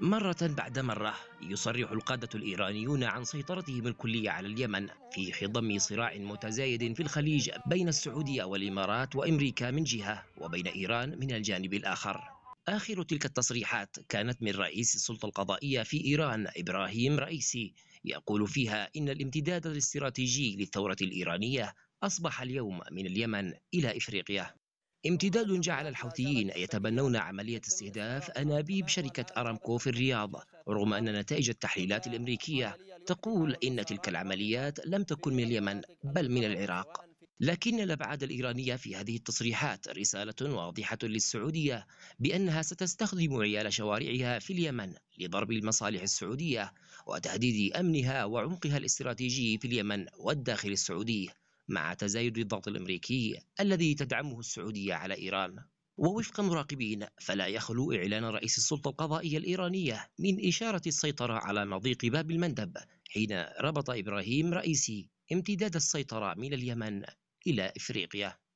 مرة بعد مرة يصرح القادة الإيرانيون عن سيطرتهم الكلية على اليمن في خضم صراع متزايد في الخليج بين السعودية والإمارات وأمريكا من جهة وبين إيران من الجانب الآخر آخر تلك التصريحات كانت من رئيس السلطة القضائية في إيران إبراهيم رئيسي يقول فيها إن الامتداد الاستراتيجي للثورة الإيرانية أصبح اليوم من اليمن إلى إفريقيا امتداد جعل الحوثيين يتبنون عملية استهداف أنابيب شركة أرامكو في الرياض رغم أن نتائج التحليلات الأمريكية تقول إن تلك العمليات لم تكن من اليمن بل من العراق لكن الأبعاد الإيرانية في هذه التصريحات رسالة واضحة للسعودية بأنها ستستخدم عيال شوارعها في اليمن لضرب المصالح السعودية وتهديد أمنها وعمقها الاستراتيجي في اليمن والداخل السعودي مع تزايد الضغط الأمريكي الذي تدعمه السعودية على إيران ووفق مراقبين فلا يخلو إعلان رئيس السلطة القضائية الإيرانية من إشارة السيطرة على مضيق باب المندب حين ربط إبراهيم رئيسي امتداد السيطرة من اليمن إلى إفريقيا